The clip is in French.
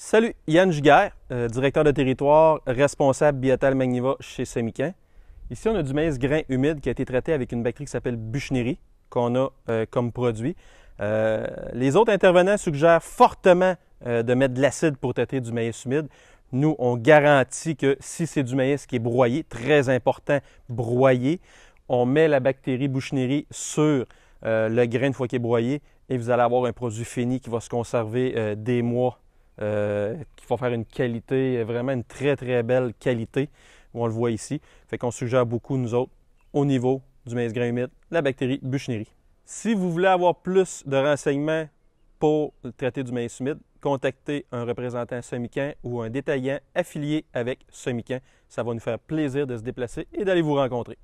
Salut, Yann Juguère, euh, directeur de territoire, responsable biotal magniva chez Semican. Ici, on a du maïs grain humide qui a été traité avec une bactérie qui s'appelle Buchnerie, qu'on a euh, comme produit. Euh, les autres intervenants suggèrent fortement de mettre de l'acide pour traiter du maïs humide. Nous, on garantit que si c'est du maïs qui est broyé, très important, broyé, on met la bactérie Buchnerie sur le grain une fois qu'il est broyé et vous allez avoir un produit fini qui va se conserver des mois euh, qui vont faire une qualité, vraiment une très très belle qualité, on le voit ici. Fait qu'on suggère beaucoup, nous autres, au niveau du maïs grain humide, la bactérie Buchneri. Si vous voulez avoir plus de renseignements pour traiter du maïs humide, contactez un représentant Semican ou un détaillant affilié avec Semican. Ça va nous faire plaisir de se déplacer et d'aller vous rencontrer.